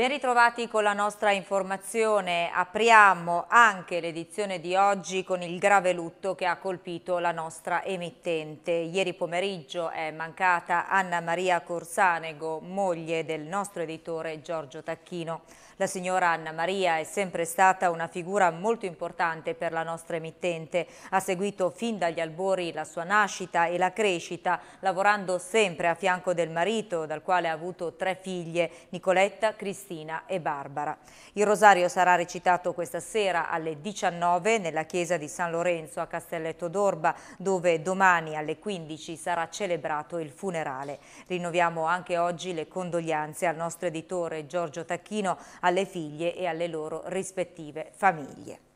Ben ritrovati con la nostra informazione. Apriamo anche l'edizione di oggi con il grave lutto che ha colpito la nostra emittente. Ieri pomeriggio è mancata Anna Maria Corsanego, moglie del nostro editore Giorgio Tacchino. La signora Anna Maria è sempre stata una figura molto importante per la nostra emittente. Ha seguito fin dagli albori la sua nascita e la crescita, lavorando sempre a fianco del marito, dal quale ha avuto tre figlie, Nicoletta, Cristina e Barbara. Il rosario sarà recitato questa sera alle 19 nella chiesa di San Lorenzo a Castelletto d'Orba, dove domani alle 15 sarà celebrato il funerale. Rinnoviamo anche oggi le condoglianze al nostro editore Giorgio Tacchino, alle figlie e alle loro rispettive famiglie.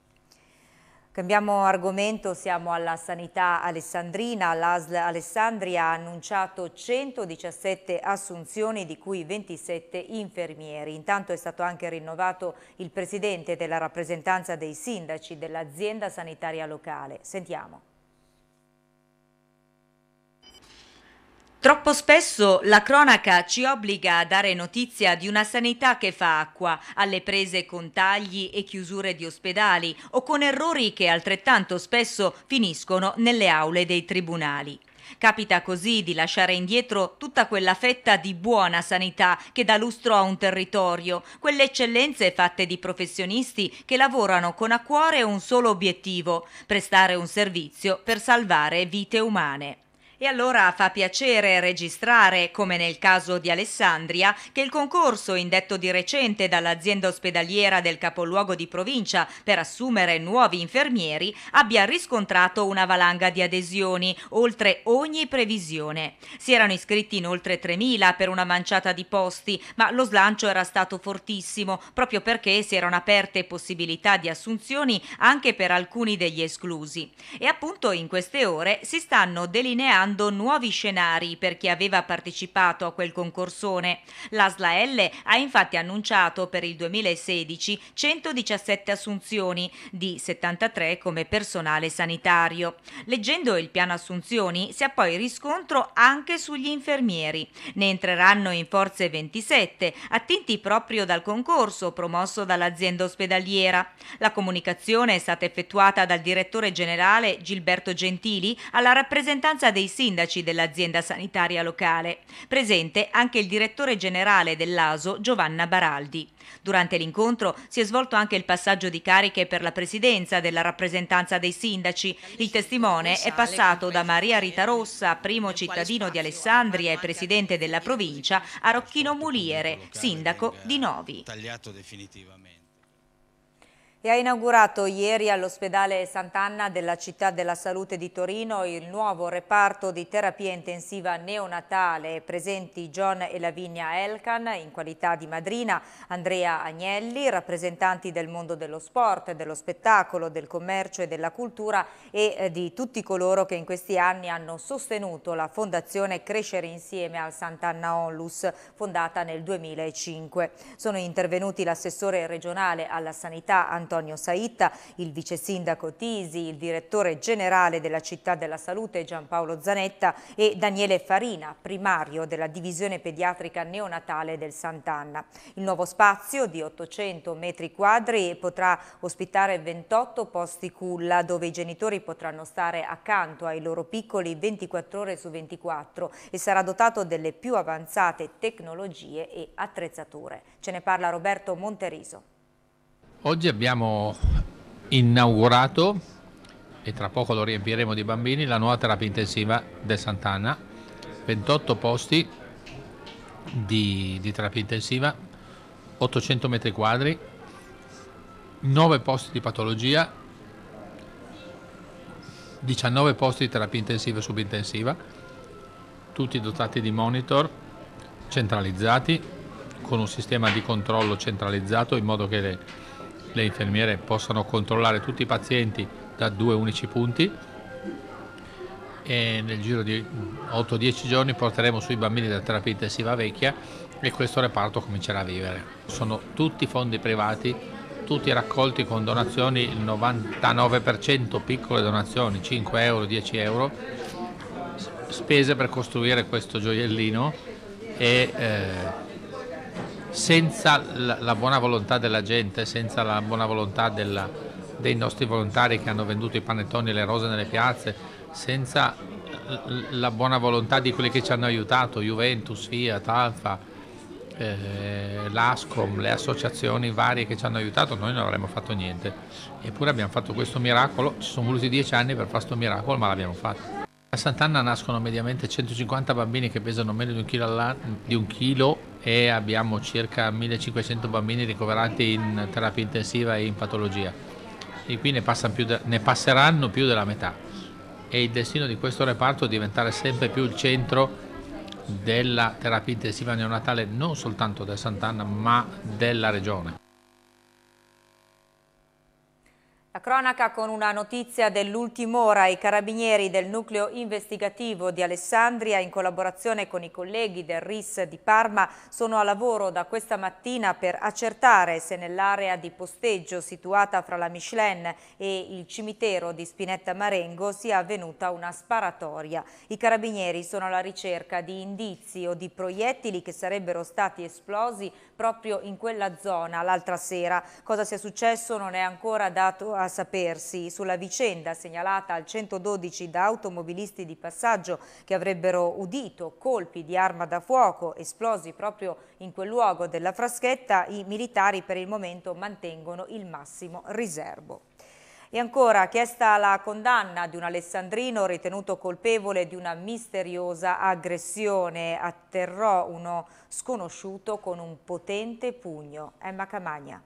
Cambiamo argomento, siamo alla sanità alessandrina. L'ASL Alessandria ha annunciato 117 assunzioni, di cui 27 infermieri. Intanto è stato anche rinnovato il presidente della rappresentanza dei sindaci dell'azienda sanitaria locale. Sentiamo. Troppo spesso la cronaca ci obbliga a dare notizia di una sanità che fa acqua, alle prese con tagli e chiusure di ospedali o con errori che altrettanto spesso finiscono nelle aule dei tribunali. Capita così di lasciare indietro tutta quella fetta di buona sanità che dà lustro a un territorio, quelle eccellenze fatte di professionisti che lavorano con a cuore un solo obiettivo, prestare un servizio per salvare vite umane. E allora fa piacere registrare, come nel caso di Alessandria, che il concorso indetto di recente dall'azienda ospedaliera del capoluogo di provincia per assumere nuovi infermieri abbia riscontrato una valanga di adesioni, oltre ogni previsione. Si erano iscritti in oltre 3.000 per una manciata di posti, ma lo slancio era stato fortissimo, proprio perché si erano aperte possibilità di assunzioni anche per alcuni degli esclusi. E appunto in queste ore si stanno delineando creando nuovi scenari per chi aveva partecipato a quel concorsone. L'ASLA L ha infatti annunciato per il 2016 117 assunzioni, di 73 come personale sanitario. Leggendo il piano assunzioni si ha poi riscontro anche sugli infermieri. Ne entreranno in forze 27, attinti proprio dal concorso promosso dall'azienda ospedaliera. La comunicazione è stata effettuata dal direttore generale Gilberto Gentili alla rappresentanza dei siti sindaci dell'azienda sanitaria locale. Presente anche il direttore generale dell'ASO Giovanna Baraldi. Durante l'incontro si è svolto anche il passaggio di cariche per la presidenza della rappresentanza dei sindaci. Il testimone è passato da Maria Rita Rossa, primo cittadino di Alessandria e presidente della provincia, a Rocchino Muliere, sindaco di Novi. Tagliato definitivamente e ha inaugurato ieri all'ospedale Sant'Anna della Città della Salute di Torino il nuovo reparto di terapia intensiva neonatale. Presenti John e Lavinia Elkan in qualità di madrina, Andrea Agnelli, rappresentanti del mondo dello sport, dello spettacolo, del commercio e della cultura e eh, di tutti coloro che in questi anni hanno sostenuto la Fondazione Crescere Insieme al Sant'Anna Onlus, fondata nel 2005. Sono intervenuti l'assessore regionale alla sanità Antonio Antonio Saitta, il vice sindaco Tisi, il direttore generale della città della salute Giampaolo Zanetta e Daniele Farina, primario della divisione pediatrica neonatale del Sant'Anna. Il nuovo spazio di 800 metri quadri potrà ospitare 28 posti culla dove i genitori potranno stare accanto ai loro piccoli 24 ore su 24 e sarà dotato delle più avanzate tecnologie e attrezzature. Ce ne parla Roberto Monteriso. Oggi abbiamo inaugurato, e tra poco lo riempiremo di bambini, la nuova terapia intensiva del Sant'Anna, 28 posti di, di terapia intensiva, 800 metri quadri, 9 posti di patologia, 19 posti di terapia intensiva e subintensiva, tutti dotati di monitor centralizzati, con un sistema di controllo centralizzato in modo che le le infermiere possano controllare tutti i pazienti da due unici punti e nel giro di 8-10 giorni porteremo sui bambini della terapia intensiva vecchia e questo reparto comincerà a vivere. Sono tutti fondi privati, tutti raccolti con donazioni, il 99% piccole donazioni, 5 euro, 10 euro, spese per costruire questo gioiellino e eh, senza la buona volontà della gente, senza la buona volontà della, dei nostri volontari che hanno venduto i panettoni e le rose nelle piazze, senza la buona volontà di quelli che ci hanno aiutato, Juventus, Fiat, Alfa, eh, l'ASCOM, le associazioni varie che ci hanno aiutato, noi non avremmo fatto niente. Eppure abbiamo fatto questo miracolo, ci sono voluti dieci anni per fare questo miracolo, ma l'abbiamo fatto. A Sant'Anna nascono mediamente 150 bambini che pesano meno di un chilo, di un chilo e abbiamo circa 1500 bambini ricoverati in terapia intensiva e in patologia. Di qui ne, più de- ne passeranno più della metà e il destino di questo reparto è diventare sempre più il centro della terapia intensiva neonatale non soltanto da Sant'Anna ma della regione. La cronaca con una notizia dell'ultima ora. I carabinieri del nucleo investigativo di Alessandria, in collaborazione con i colleghi del RIS di Parma, sono a lavoro da questa mattina per accertare se nell'area di posteggio situata fra la Michelin e il cimitero di Spinetta Marengo sia avvenuta una sparatoria. I carabinieri sono alla ricerca di indizi o di proiettili che sarebbero stati esplosi proprio in quella zona l'altra sera. Cosa sia successo non è ancora dato a a sapersi sulla vicenda segnalata al 112 da automobilisti di passaggio che avrebbero udito colpi di arma da fuoco esplosi proprio in quel luogo della fraschetta, i militari per il momento mantengono il massimo riservo. E ancora chiesta la condanna di un alessandrino ritenuto colpevole di una misteriosa aggressione. Atterrò uno sconosciuto con un potente pugno. Emma Camagna.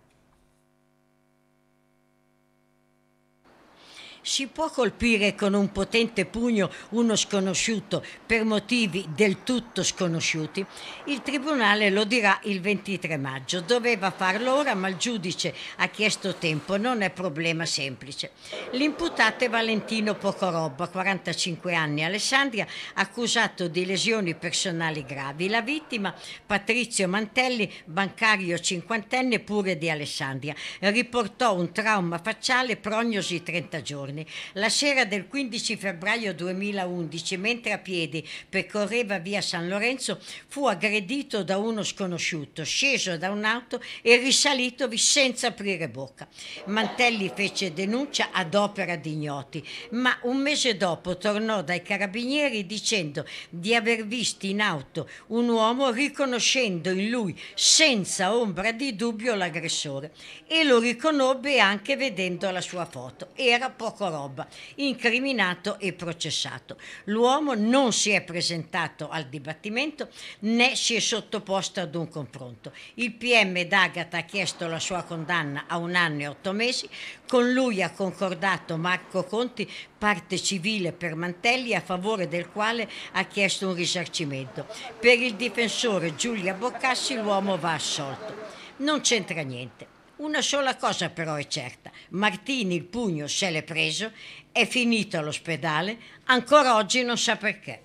Si può colpire con un potente pugno uno sconosciuto per motivi del tutto sconosciuti? Il Tribunale lo dirà il 23 maggio. Doveva farlo ora, ma il giudice ha chiesto tempo. Non è problema semplice. L'imputato è Valentino Pocorobba, 45 anni, Alessandria, accusato di lesioni personali gravi. La vittima, Patrizio Mantelli, bancario cinquantenne pure di Alessandria, riportò un trauma facciale prognosi 30 giorni. Bene. La sera del 15 febbraio 2011, mentre a piedi percorreva via San Lorenzo, fu aggredito da uno sconosciuto, sceso da un'auto e risalitovi senza aprire bocca. Mantelli fece denuncia ad opera di ignoti, ma un mese dopo tornò dai carabinieri dicendo di aver visto in auto un uomo riconoscendo in lui senza ombra di dubbio l'aggressore e lo riconobbe anche vedendo la sua foto. Era poco roba, incriminato e processato. L'uomo non si è presentato al dibattimento né si è sottoposto ad un confronto. Il PM d'Agata ha chiesto la sua condanna a un anno e otto mesi, con lui ha concordato Marco Conti, parte civile per Mantelli, a favore del quale ha chiesto un risarcimento. Per il difensore Giulia Boccassi l'uomo va assolto. Non c'entra niente. Una sola cosa però è certa, Martini il pugno se l'è preso, è finito all'ospedale, ancora oggi non sa perché.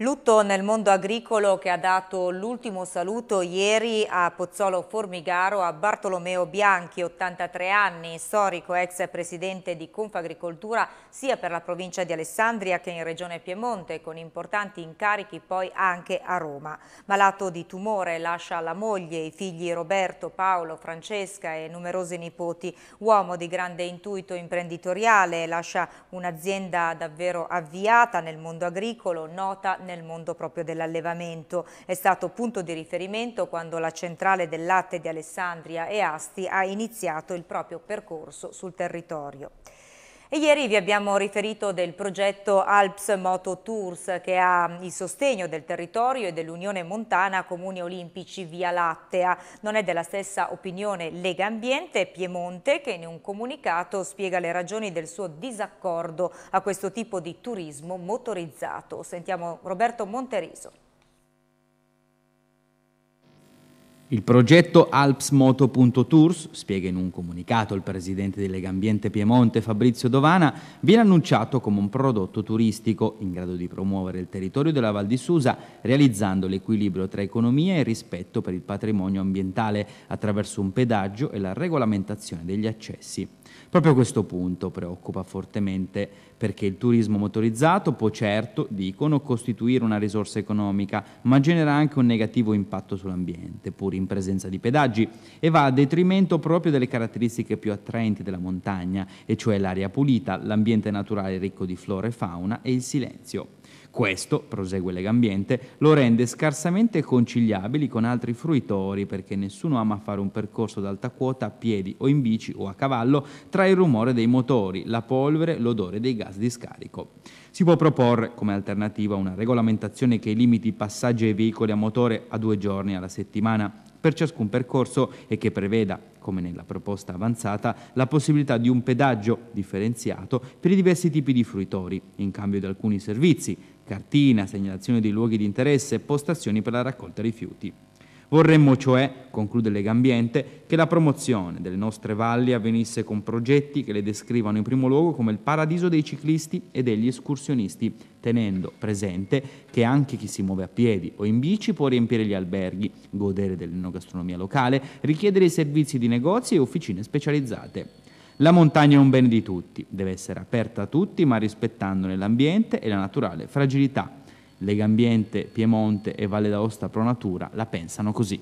Lutto nel mondo agricolo che ha dato l'ultimo saluto ieri a Pozzolo Formigaro a Bartolomeo Bianchi, 83 anni, storico ex presidente di Confagricoltura sia per la provincia di Alessandria che in regione Piemonte, con importanti incarichi poi anche a Roma. Malato di tumore lascia la moglie, i figli Roberto, Paolo, Francesca e numerosi nipoti. Uomo di grande intuito imprenditoriale, lascia un'azienda davvero avviata nel mondo agricolo, nota nel mondo proprio dell'allevamento. È stato punto di riferimento quando la centrale del latte di Alessandria e Asti ha iniziato il proprio percorso sul territorio. E ieri vi abbiamo riferito del progetto Alps Moto Tours che ha il sostegno del territorio e dell'Unione Montana Comuni Olimpici Via Lattea. Non è della stessa opinione Lega Ambiente Piemonte che in un comunicato spiega le ragioni del suo disaccordo a questo tipo di turismo motorizzato. Sentiamo Roberto Monteriso. Il progetto Alps alpsmoto.tours, spiega in un comunicato il presidente di Legambiente Piemonte Fabrizio Dovana, viene annunciato come un prodotto turistico in grado di promuovere il territorio della Val di Susa, realizzando l'equilibrio tra economia e rispetto per il patrimonio ambientale attraverso un pedaggio e la regolamentazione degli accessi. Proprio questo punto preoccupa fortemente perché il turismo motorizzato può certo, dicono, costituire una risorsa economica, ma genera anche un negativo impatto sull'ambiente, pur in presenza di pedaggi, e va a detrimento proprio delle caratteristiche più attraenti della montagna, e cioè l'aria pulita, l'ambiente naturale ricco di flora e fauna e il silenzio. Questo, prosegue Legambiente, lo rende scarsamente conciliabile con altri fruitori perché nessuno ama fare un percorso d'alta quota a piedi o in bici o a cavallo tra il rumore dei motori, la polvere, l'odore dei gas di scarico. Si può proporre come alternativa una regolamentazione che limiti i passaggi ai veicoli a motore a due giorni alla settimana per ciascun percorso e che preveda, come nella proposta avanzata, la possibilità di un pedaggio differenziato per i diversi tipi di fruitori, in cambio di alcuni servizi, cartina, segnalazione di luoghi di interesse e postazioni per la raccolta rifiuti. Vorremmo cioè, conclude Legambiente, che la promozione delle nostre valli avvenisse con progetti che le descrivano in primo luogo come il paradiso dei ciclisti e degli escursionisti, tenendo presente che anche chi si muove a piedi o in bici può riempire gli alberghi, godere dell'enogastronomia locale, richiedere i servizi di negozi e officine specializzate. La montagna è un bene di tutti, deve essere aperta a tutti, ma rispettandone l'ambiente e la naturale fragilità. Legambiente, Piemonte e Valle d'Aosta Pro Natura la pensano così.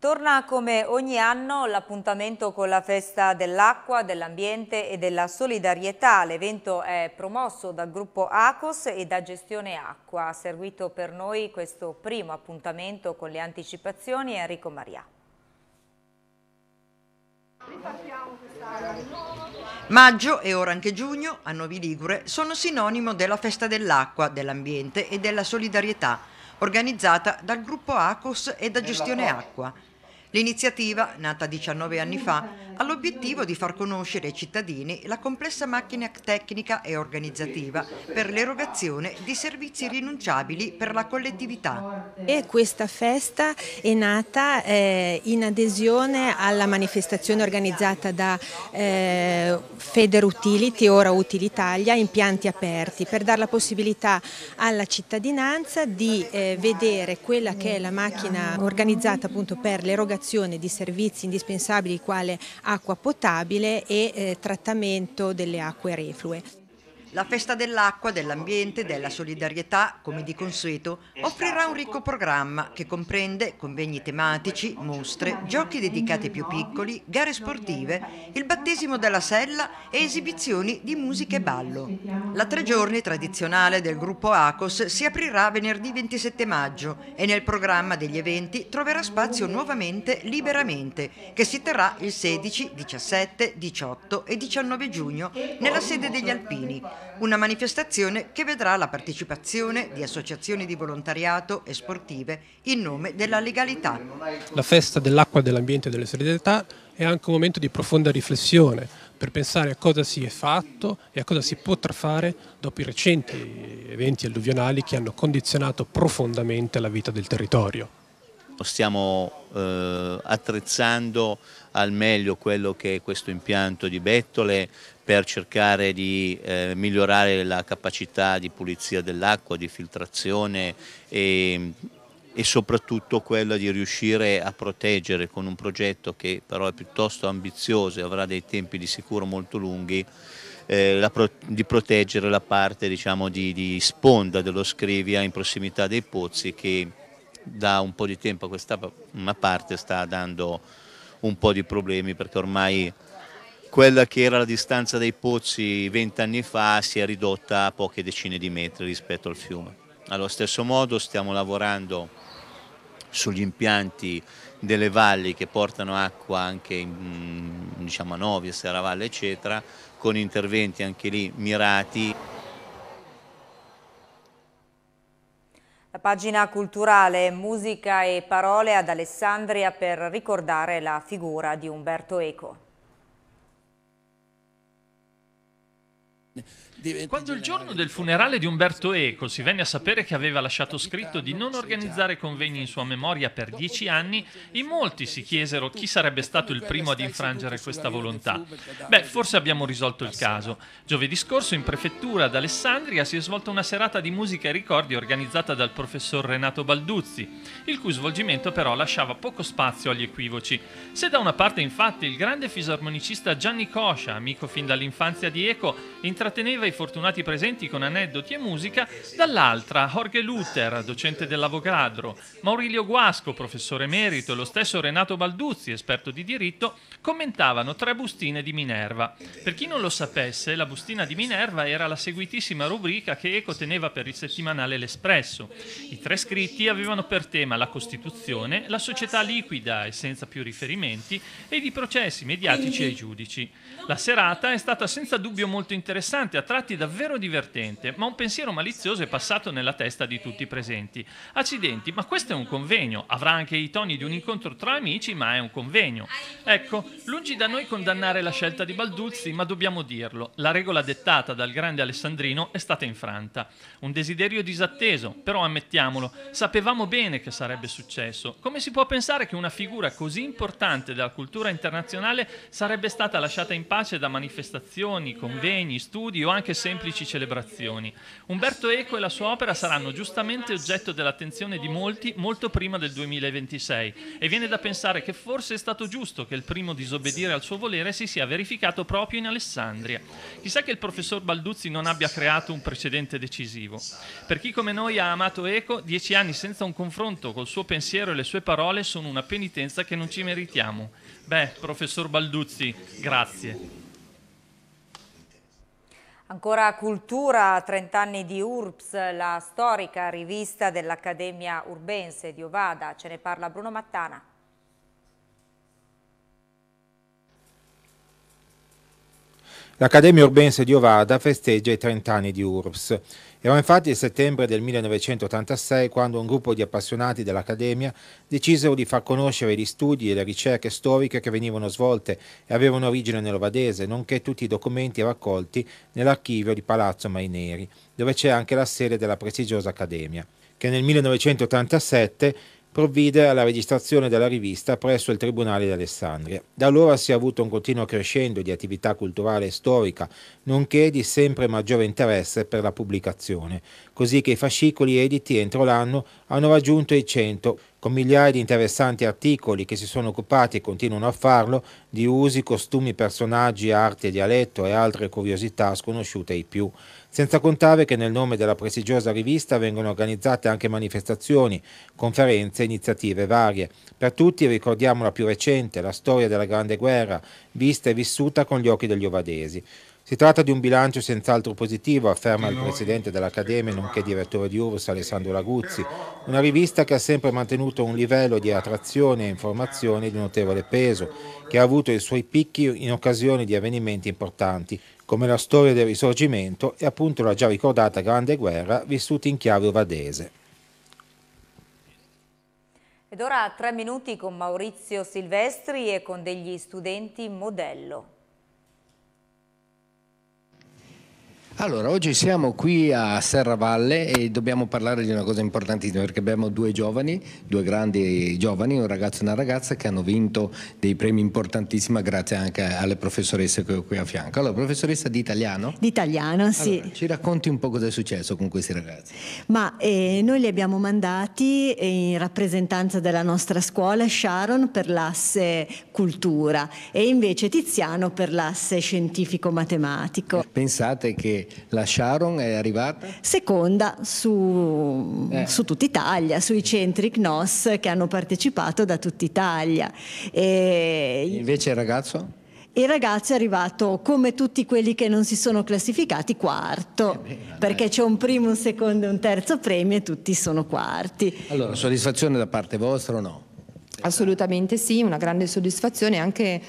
Torna come ogni anno l'appuntamento con la festa dell'acqua, dell'ambiente e della solidarietà. L'evento è promosso dal gruppo ACOS e da Gestione Acqua. Ha servito per noi questo primo appuntamento con le anticipazioni Enrico Maria. Maggio e ora anche giugno, a Novi Ligure, sono sinonimo della festa dell'acqua, dell'ambiente e della solidarietà, organizzata dal gruppo ACOS e da Gestione Acqua. L'iniziativa, nata 19 anni fa, ha l'obiettivo di far conoscere ai cittadini la complessa macchina tecnica e organizzativa per l'erogazione di servizi rinunciabili per la collettività. E questa festa è nata eh, in adesione alla manifestazione organizzata da eh, Feder Utility, ora Utilitalia, impianti aperti, per dare la possibilità alla cittadinanza di eh, vedere quella che è la macchina organizzata appunto per l'erogazione di servizi indispensabili quale acqua, acqua potabile e eh, trattamento delle acque reflue. La festa dell'acqua, dell'ambiente e della solidarietà, come di consueto, offrirà un ricco programma che comprende convegni tematici, mostre, giochi dedicati ai più piccoli, gare sportive, il battesimo della sella e esibizioni di musica e ballo. La tre giorni tradizionale del gruppo ACOS si aprirà venerdì 27 maggio e nel programma degli eventi troverà spazio nuovamente Liberamente, che si terrà il 16, 17, 18 e 19 giugno nella sede degli Alpini una manifestazione che vedrà la partecipazione di associazioni di volontariato e sportive in nome della legalità. La festa dell'acqua, dell'ambiente e delle solidarietà è anche un momento di profonda riflessione per pensare a cosa si è fatto e a cosa si potrà fare dopo i recenti eventi alluvionali che hanno condizionato profondamente la vita del territorio stiamo eh, attrezzando al meglio quello che è questo impianto di Bettole per cercare di eh, migliorare la capacità di pulizia dell'acqua, di filtrazione e, e, soprattutto quella di riuscire a proteggere con un progetto che però è piuttosto ambizioso e avrà dei tempi di sicuro molto lunghi, eh, pro, di proteggere la parte diciamo, di, di sponda dello Scrivia in prossimità dei pozzi che da un po' di tempo a questa parte sta dando un po' di problemi perché ormai quella che era la distanza dei pozzi vent'anni fa si è ridotta a poche decine di metri rispetto al fiume. Allo stesso modo stiamo lavorando sugli impianti delle valli che portano acqua anche in, mm, diciamo, a Novia, Serravalle eccetera, con interventi anche lì mirati. La pagina culturale Musica e parole ad Alessandria per ricordare la figura di Umberto Eco. Quando il giorno del funerale di Umberto Eco si venne a sapere che aveva lasciato scritto di non organizzare convegni in sua memoria per dieci anni, in molti si chiesero chi sarebbe stato il primo ad infrangere questa volontà. Beh, forse abbiamo risolto il caso. Giovedì scorso in prefettura ad Alessandria si è svolta una serata di musica e ricordi organizzata dal professor Renato Balduzzi, il cui svolgimento però lasciava poco spazio agli equivoci. Se da una parte infatti il grande fisarmonicista Gianni Coscia, amico fin dall'infanzia di Eco, intraprende intratteneva i fortunati presenti con aneddoti e musica, dall'altra Jorge Luther, docente dell'Avogadro, Maurilio Guasco, professore emerito, e lo stesso Renato Balduzzi, esperto di diritto, commentavano tre bustine di Minerva. Per chi non lo sapesse, la bustina di Minerva era la seguitissima rubrica che Eco teneva per il settimanale L'Espresso. I tre scritti avevano per tema la Costituzione, la società liquida e senza più riferimenti, ed i processi mediatici ai giudici. La serata è stata senza dubbio molto interessante interessante, a tratti davvero divertente, ma un pensiero malizioso è passato nella testa di tutti i presenti. Accidenti, ma questo è un convegno, avrà anche i toni di un incontro tra amici, ma è un convegno. Ecco, lungi da noi condannare la scelta di Balduzzi, ma dobbiamo dirlo, la regola dettata dal grande Alessandrino è stata infranta. Un desiderio disatteso, però ammettiamolo, sapevamo bene che sarebbe successo. Come si può pensare che una figura così importante della cultura internazionale sarebbe stata lasciata in pace da manifestazioni, convegni, studi? studi o anche semplici celebrazioni. Umberto Eco e la sua opera saranno giustamente oggetto dell'attenzione di molti molto prima del 2026 e viene da pensare che forse è stato giusto che il primo disobbedire al suo volere si sia verificato proprio in Alessandria. Chissà che il professor Balduzzi non abbia creato un precedente decisivo. Per chi come noi ha amato Eco, dieci anni senza un confronto col suo pensiero e le sue parole sono una penitenza che non ci meritiamo. Beh, professor Balduzzi, grazie. Ancora cultura, 30 anni di URBS, la storica rivista dell'Accademia Urbense di Ovada. Ce ne parla Bruno Mattana. L'Accademia Urbense di Ovada festeggia i 30 anni di URBS. Era infatti il settembre del 1986 quando un gruppo di appassionati dell'Accademia decisero di far conoscere gli studi e le ricerche storiche che venivano svolte e avevano origine nell'Ovadese, nonché tutti i documenti raccolti nell'archivio di Palazzo Maineri, dove c'è anche la sede della prestigiosa Accademia, che nel 1987 provvide alla registrazione della rivista presso il Tribunale di Alessandria. Da allora si è avuto un continuo crescendo di attività culturale e storica, nonché di sempre maggiore interesse per la pubblicazione, così che i fascicoli editi entro l'anno hanno raggiunto i 100, con migliaia di interessanti articoli che si sono occupati e continuano a farlo di usi, costumi, personaggi, arte, dialetto e altre curiosità sconosciute ai più senza contare che nel nome della prestigiosa rivista vengono organizzate anche manifestazioni, conferenze e iniziative varie. Per tutti ricordiamo la più recente, la storia della Grande Guerra, vista e vissuta con gli occhi degli ovadesi. Si tratta di un bilancio senz'altro positivo, afferma il presidente dell'Accademia, nonché direttore di Urus Alessandro Laguzzi, una rivista che ha sempre mantenuto un livello di attrazione e informazione di notevole peso, che ha avuto i suoi picchi in occasione di avvenimenti importanti, come la storia del risorgimento e appunto la già ricordata Grande Guerra vissuta in chiave ovadese. Ed ora tre minuti con Maurizio Silvestri e con degli studenti modello. Allora, oggi siamo qui a Serravalle e dobbiamo parlare di una cosa importantissima perché abbiamo due giovani, due grandi giovani, un ragazzo e una ragazza che hanno vinto dei premi importantissimi grazie anche alle professoresse che ho qui a fianco. Allora, professoressa di italiano? Di italiano, sì. Allora, ci racconti un po' cosa è successo con questi ragazzi? Ma eh, noi li abbiamo mandati in rappresentanza della nostra scuola Sharon per l'asse cultura e invece Tiziano per l'asse scientifico-matematico. Pensate che la Sharon è arrivata? Seconda su, eh. su tutta Italia, sui centri CNOS che hanno partecipato da tutta Italia. E... Invece il ragazzo? Il ragazzo è arrivato, come tutti quelli che non si sono classificati, quarto, eh beh, perché c'è un primo, un secondo e un terzo premio e tutti sono quarti. Allora, soddisfazione da parte vostra o no? Assolutamente sì, una grande soddisfazione e anche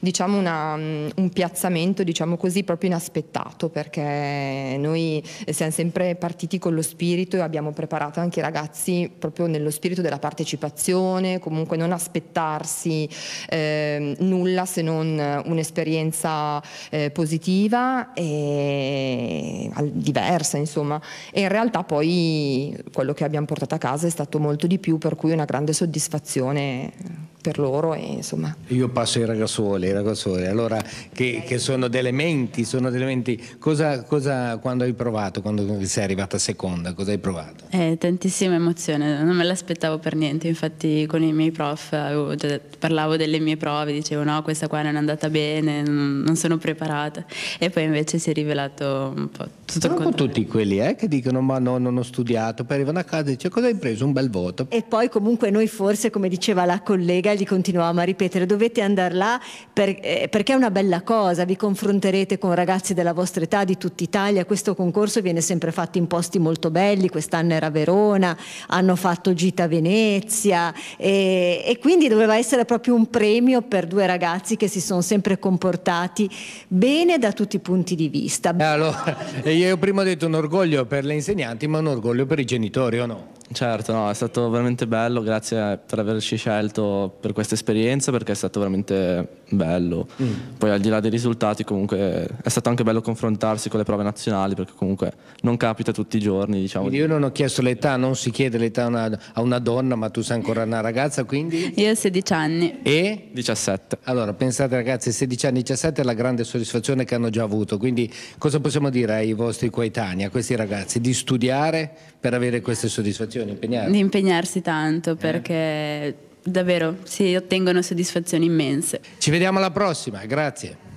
diciamo, una, mm, un piazzamento diciamo così, proprio inaspettato perché noi siamo sempre partiti con lo spirito e abbiamo preparato anche i ragazzi proprio nello spirito della partecipazione, comunque non aspettarsi eh, nulla se non un'esperienza eh, positiva e diversa insomma e in realtà poi quello che abbiamo portato a casa è stato molto di più per cui una grande soddisfazione ね。per loro. E, insomma. Io passo ai ragazzuoli, ai ragazzuoli allora, che, che, sono delle menti, sono delle menti. Cosa, cosa, quando hai provato, quando sei arrivata seconda, cosa hai provato? Eh, tantissima emozione, non me l'aspettavo per niente, infatti con i miei prof detto, parlavo delle mie prove, dicevo no, questa qua non è andata bene, non sono preparata e poi invece si è rivelato un po' tutto Sono un tutti quelli eh, che dicono ma no, non ho studiato, poi arrivano a casa e dicono cosa hai preso? Un bel voto. E poi comunque noi forse, come diceva la collega, gli continuavamo a ripetere dovete andare là per, eh, perché è una bella cosa, vi confronterete con ragazzi della vostra età di tutta Italia, questo concorso viene sempre fatto in posti molto belli, quest'anno era Verona, hanno fatto gita a Venezia e, e quindi doveva essere proprio un premio per due ragazzi che si sono sempre comportati bene da tutti i punti di vista. Eh, allora, io prima ho detto un orgoglio per le insegnanti ma un orgoglio per i genitori o no? Certo, no, è stato veramente bello, grazie per averci scelto per questa esperienza perché è stato veramente bello. Mm. Poi al di là dei risultati comunque è stato anche bello confrontarsi con le prove nazionali perché comunque non capita tutti i giorni. Diciamo. Io non ho chiesto l'età, non si chiede l'età una, a una donna ma tu sei ancora una ragazza quindi? Io ho 16 anni. E? 17. Allora pensate ragazzi 16 anni, 17 è la grande soddisfazione che hanno già avuto, quindi cosa possiamo dire ai vostri coetanei, a questi ragazzi? Di studiare per avere queste soddisfazioni? attenzione, impegnarsi. Di impegnarsi tanto eh. perché eh. davvero si ottengono soddisfazioni immense. Ci vediamo alla prossima, grazie.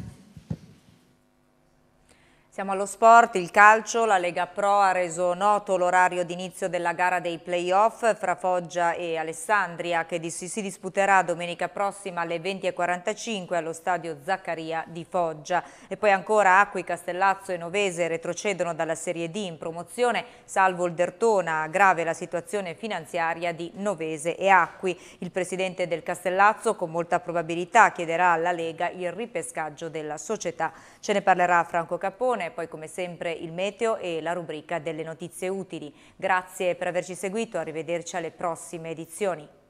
Siamo allo sport, il calcio, la Lega Pro ha reso noto l'orario d'inizio della gara dei playoff fra Foggia e Alessandria che si disputerà domenica prossima alle 20.45 allo stadio Zaccaria di Foggia. E poi ancora Acqui, Castellazzo e Novese retrocedono dalla Serie D in promozione, salvo il Dertona, grave la situazione finanziaria di Novese e Acqui. Il presidente del Castellazzo con molta probabilità chiederà alla Lega il ripescaggio della società. Ce ne parlerà Franco Capone trasmissione, poi come sempre il meteo e la rubrica delle notizie utili. Grazie per averci seguito, arrivederci alle prossime edizioni.